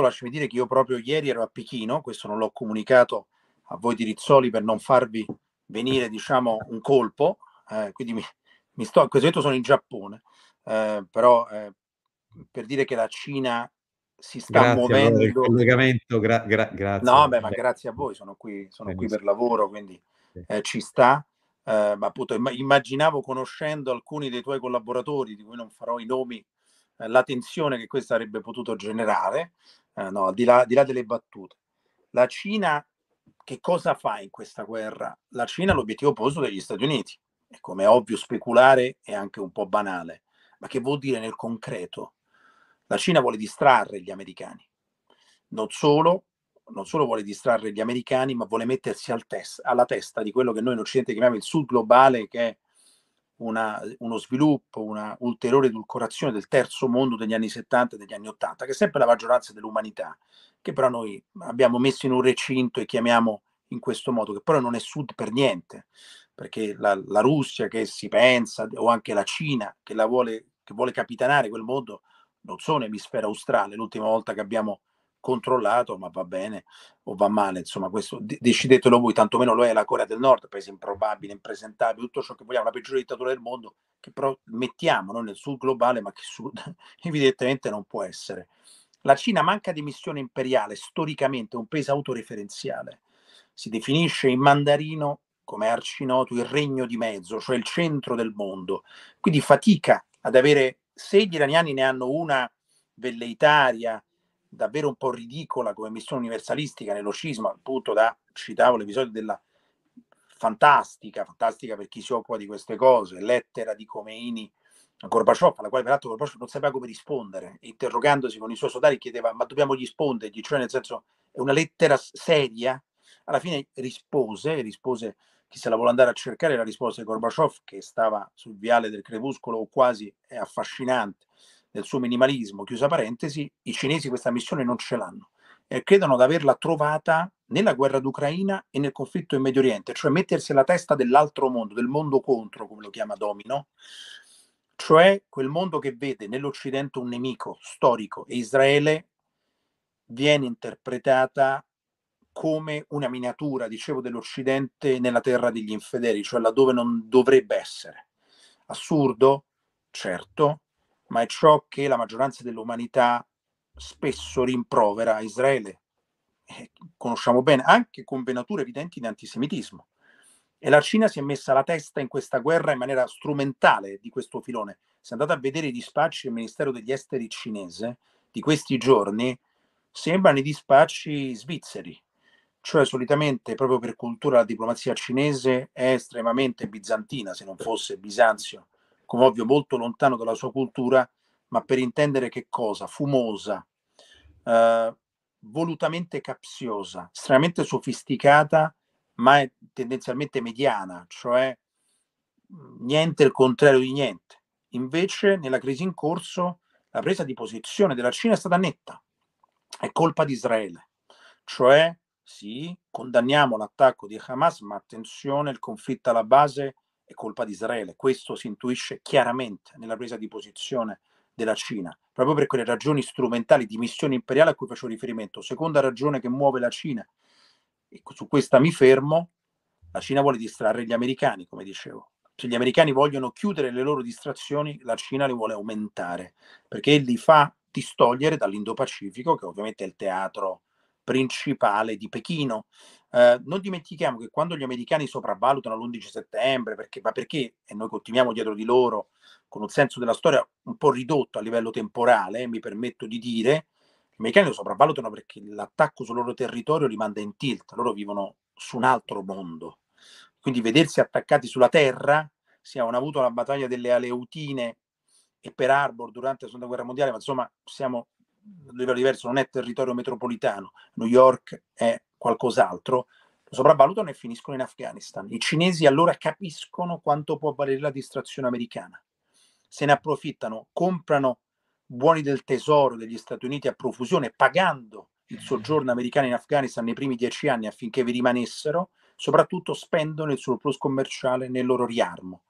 lasciami dire che io proprio ieri ero a Pechino, questo non l'ho comunicato a voi di Rizzoli per non farvi venire diciamo un colpo, eh, quindi mi, mi sto, a questo momento sono in Giappone, eh, però eh, per dire che la Cina si sta grazie muovendo... Il collegamento, gra- gra- grazie. No, beh, ma grazie a voi, sono qui, sono qui per lavoro, quindi eh, ci sta. Eh, ma appunto immaginavo conoscendo alcuni dei tuoi collaboratori, di cui non farò i nomi, eh, la tensione che questo avrebbe potuto generare, eh, no, al di, di là delle battute. La Cina che cosa fa in questa guerra? La Cina è l'obiettivo opposto degli Stati Uniti. E come è ovvio speculare è anche un po' banale, ma che vuol dire nel concreto? La Cina vuole distrarre gli americani. Non solo, non solo vuole distrarre gli americani, ma vuole mettersi al tes- alla testa di quello che noi in Occidente chiamiamo il sud globale, che è una, uno sviluppo, una ulteriore edulcorazione del terzo mondo degli anni 70 e degli anni 80, che è sempre la maggioranza dell'umanità, che però noi abbiamo messo in un recinto e chiamiamo in questo modo, che però non è sud per niente, perché la, la Russia che si pensa, o anche la Cina che, la vuole, che vuole capitanare quel mondo, non sono emisfero australe. L'ultima volta che abbiamo controllato, ma va bene o va male, insomma, questo de- decidetelo voi, tantomeno lo è la Corea del Nord, paese improbabile, impresentabile, tutto ciò che vogliamo, la peggiore dittatura del mondo, che però mettiamo non nel sud globale, ma che sud evidentemente non può essere. La Cina manca di missione imperiale, storicamente un paese autoreferenziale. Si definisce in mandarino, come arcinoto, il regno di mezzo, cioè il centro del mondo. Quindi fatica ad avere, se gli iraniani ne hanno una velleitaria, davvero un po' ridicola come missione universalistica nello scisma, appunto da, citavo l'episodio della fantastica, fantastica per chi si occupa di queste cose, lettera di Comeini a Gorbaciov, alla quale peraltro Gorbaciov non sapeva come rispondere, interrogandosi con i suoi soldati chiedeva ma dobbiamo rispondergli, cioè nel senso è una lettera seria? Alla fine rispose, rispose chi se la vuole andare a cercare la risposta di Gorbaciov che stava sul viale del crepuscolo o quasi, è affascinante, nel suo minimalismo, chiusa parentesi, i cinesi questa missione non ce l'hanno e credono di averla trovata nella guerra d'Ucraina e nel conflitto in Medio Oriente, cioè mettersi alla testa dell'altro mondo, del mondo contro, come lo chiama Domino, cioè quel mondo che vede nell'Occidente un nemico storico e Israele viene interpretata come una miniatura, dicevo, dell'Occidente nella terra degli infedeli, cioè laddove non dovrebbe essere. Assurdo? Certo, ma è ciò che la maggioranza dell'umanità spesso rimprovera a Israele. Eh, conosciamo bene, anche con venature evidenti di antisemitismo. E la Cina si è messa la testa in questa guerra in maniera strumentale di questo filone. Se andate a vedere i dispacci del Ministero degli Esteri cinese di questi giorni, sembrano i dispacci svizzeri, cioè solitamente proprio per cultura la diplomazia cinese è estremamente bizantina, se non fosse Bisanzio come ovvio molto lontano dalla sua cultura, ma per intendere che cosa? Fumosa, eh, volutamente capziosa, estremamente sofisticata, ma è tendenzialmente mediana, cioè mm, niente il contrario di niente. Invece nella crisi in corso la presa di posizione della Cina è stata netta, è colpa di Israele, cioè sì, condanniamo l'attacco di Hamas, ma attenzione, il conflitto alla base è colpa di Israele. Questo si intuisce chiaramente nella presa di posizione della Cina, proprio per quelle ragioni strumentali di missione imperiale a cui faccio riferimento. Seconda ragione che muove la Cina, e su questa mi fermo, la Cina vuole distrarre gli americani, come dicevo. Se gli americani vogliono chiudere le loro distrazioni, la Cina le vuole aumentare, perché li fa distogliere dall'Indo-Pacifico, che ovviamente è il teatro principale di Pechino, Ehm, non dimentichiamo che quando gli americani sopravvalutano l'11 settembre, perché, ma perché, e noi continuiamo dietro di loro con un senso della storia un po' ridotto a livello temporale, mi permetto di dire, gli americani lo sopravvalutano perché l'attacco sul loro territorio li manda in tilt, loro vivono su un altro mondo. Quindi vedersi attaccati sulla terra, si hanno avuto la battaglia delle Aleutine e per Arbor durante la seconda guerra mondiale, ma insomma siamo a livello diverso, non è territorio metropolitano, New York è qualcos'altro, lo sopravvalutano e finiscono in Afghanistan. I cinesi allora capiscono quanto può valere la distrazione americana, se ne approfittano, comprano buoni del tesoro degli Stati Uniti a profusione, pagando il mm-hmm. soggiorno americano in Afghanistan nei primi dieci anni affinché vi rimanessero, soprattutto spendono il surplus commerciale nel loro riarmo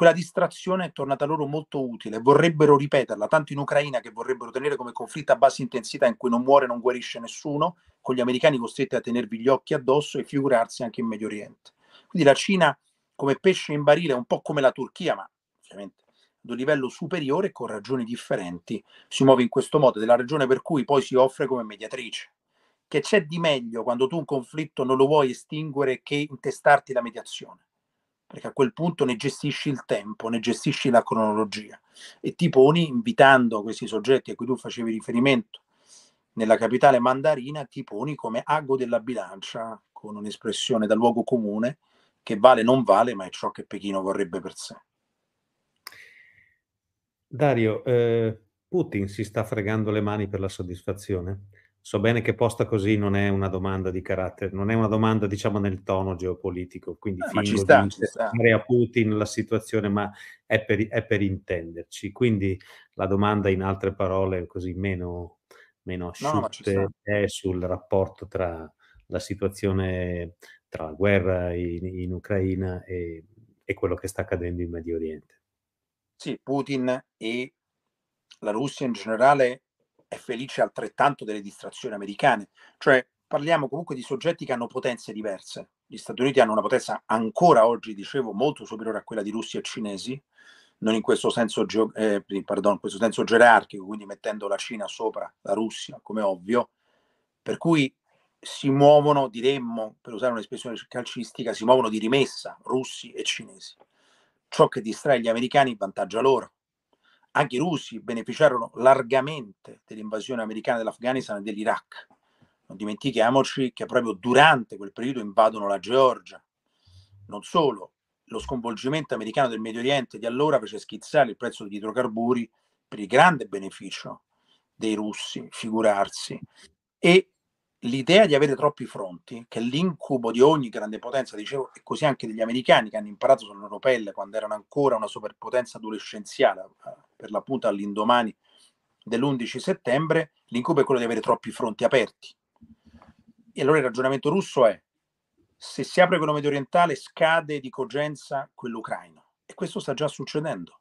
quella distrazione è tornata loro molto utile, vorrebbero ripeterla, tanto in Ucraina che vorrebbero tenere come conflitto a bassa intensità in cui non muore, non guarisce nessuno, con gli americani costretti a tenervi gli occhi addosso e figurarsi anche in Medio Oriente. Quindi la Cina come pesce in barile, un po' come la Turchia, ma ovviamente ad un livello superiore e con ragioni differenti, si muove in questo modo ed è la ragione per cui poi si offre come mediatrice. Che c'è di meglio quando tu un conflitto non lo vuoi estinguere che intestarti la mediazione? perché a quel punto ne gestisci il tempo, ne gestisci la cronologia e ti poni invitando questi soggetti a cui tu facevi riferimento nella capitale mandarina, ti poni come ago della bilancia con un'espressione da luogo comune che vale non vale, ma è ciò che Pechino vorrebbe per sé. Dario, eh, Putin si sta fregando le mani per la soddisfazione? So bene che posta così non è una domanda di carattere, non è una domanda diciamo nel tono geopolitico, quindi eh, ci sta, di ci a Putin la situazione, ma è per, è per, intenderci. Quindi la domanda in altre parole così meno, meno asciutte no, è sul rapporto tra la situazione tra la guerra in, in Ucraina e, e quello che sta accadendo in Medio Oriente. Sì, Putin e la Russia in generale è felice altrettanto delle distrazioni americane. Cioè, parliamo comunque di soggetti che hanno potenze diverse. Gli Stati Uniti hanno una potenza ancora oggi, dicevo, molto superiore a quella di Russia e cinesi, non in questo senso, geo- eh, pardon, in questo senso gerarchico, quindi mettendo la Cina sopra la Russia, come ovvio. Per cui si muovono, diremmo, per usare un'espressione calcistica, si muovono di rimessa russi e cinesi. Ciò che distrae gli americani vantaggia loro anche i russi beneficiarono largamente dell'invasione americana dell'Afghanistan e dell'Iraq. Non dimentichiamoci che proprio durante quel periodo invadono la Georgia. Non solo, lo sconvolgimento americano del Medio Oriente di allora fece schizzare il prezzo degli idrocarburi per il grande beneficio dei russi, figurarsi, e l'idea di avere troppi fronti, che è l'incubo di ogni grande potenza, dicevo, e così anche degli americani che hanno imparato sulla loro pelle quando erano ancora una superpotenza adolescenziale, eh, per l'appunto all'indomani dell'11 settembre, l'incubo è quello di avere troppi fronti aperti. E allora il ragionamento russo è, se si apre quello medio orientale scade di cogenza quell'ucraino. E questo sta già succedendo.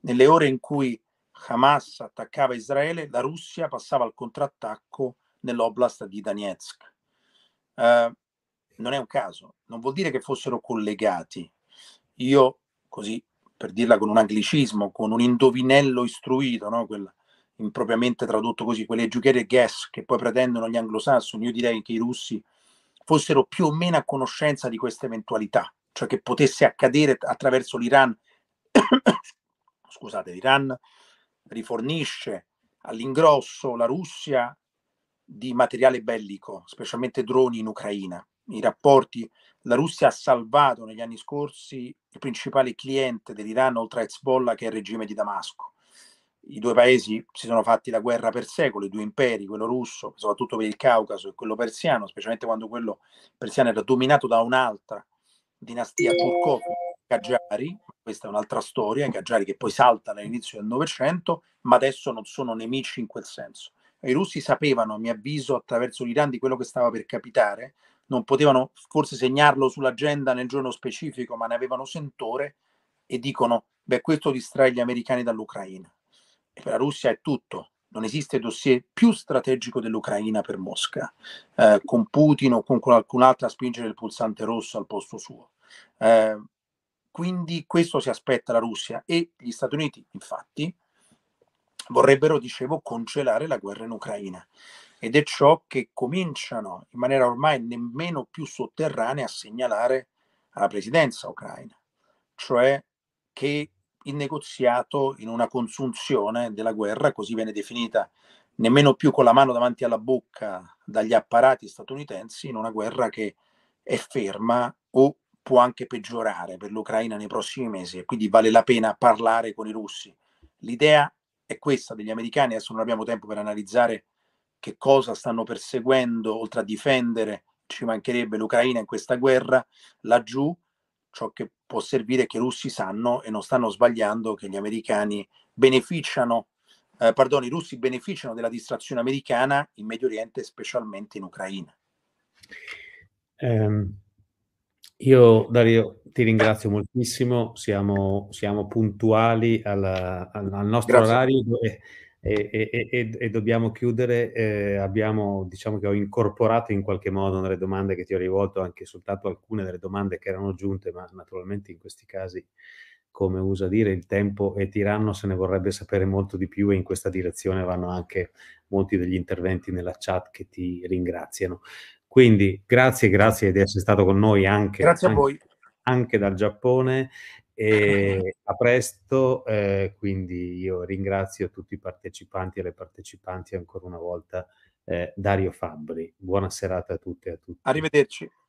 Nelle ore in cui Hamas attaccava Israele, la Russia passava al contrattacco nell'oblast di Donetsk. Eh, non è un caso, non vuol dire che fossero collegati. Io, così per dirla con un anglicismo, con un indovinello istruito, no? Quella, impropriamente tradotto così, quelle giochiere guess che poi pretendono gli anglosassoni, io direi che i russi fossero più o meno a conoscenza di questa eventualità, cioè che potesse accadere attraverso l'Iran. Scusate, l'Iran rifornisce all'ingrosso la Russia di materiale bellico, specialmente droni in Ucraina. I rapporti, la Russia ha salvato negli anni scorsi il principale cliente dell'Iran oltre a Hezbollah che è il regime di Damasco. I due paesi si sono fatti la guerra per secoli, i due imperi, quello russo, soprattutto per il Caucaso e quello persiano, specialmente quando quello persiano era dominato da un'altra dinastia turco-Qajar, questa è un'altra storia, Qajar che poi salta all'inizio del Novecento, ma adesso non sono nemici in quel senso i russi sapevano, a mio avviso, attraverso l'Iran di quello che stava per capitare, non potevano forse segnarlo sull'agenda nel giorno specifico, ma ne avevano sentore e dicono, beh, questo distrae gli americani dall'Ucraina. E per la Russia è tutto, non esiste dossier più strategico dell'Ucraina per Mosca, eh, con Putin o con qualcun altro a spingere il pulsante rosso al posto suo. Eh, quindi questo si aspetta la Russia e gli Stati Uniti, infatti, vorrebbero, dicevo, congelare la guerra in Ucraina. Ed è ciò che cominciano in maniera ormai nemmeno più sotterranea a segnalare alla presidenza ucraina, cioè che il negoziato in una consunzione della guerra, così viene definita, nemmeno più con la mano davanti alla bocca dagli apparati statunitensi, in una guerra che è ferma o può anche peggiorare per l'Ucraina nei prossimi mesi e quindi vale la pena parlare con i russi. L'idea è questa degli americani, adesso non abbiamo tempo per analizzare che cosa stanno perseguendo, oltre a difendere, ci mancherebbe l'Ucraina in questa guerra, laggiù ciò che può servire è che i russi sanno e non stanno sbagliando che gli americani beneficiano, eh, pardon, i russi beneficiano della distrazione americana in Medio Oriente, specialmente in Ucraina. Um io, Dario, ti ringrazio moltissimo, siamo, siamo puntuali alla, al, nostro Grazie. orario e, e, e, e, dobbiamo chiudere. Eh, abbiamo, diciamo che ho incorporato in qualche modo nelle domande che ti ho rivolto anche soltanto alcune delle domande che erano giunte, ma naturalmente in questi casi, come usa dire, il tempo è tiranno, se ne vorrebbe sapere molto di più e in questa direzione vanno anche molti degli interventi nella chat che ti ringraziano. Quindi grazie, grazie di essere stato con noi anche, anche, anche dal Giappone e a presto. Eh, quindi io ringrazio tutti i partecipanti e le partecipanti ancora una volta. Eh, Dario Fabbri. Buona serata a tutte e a tutti. Arrivederci.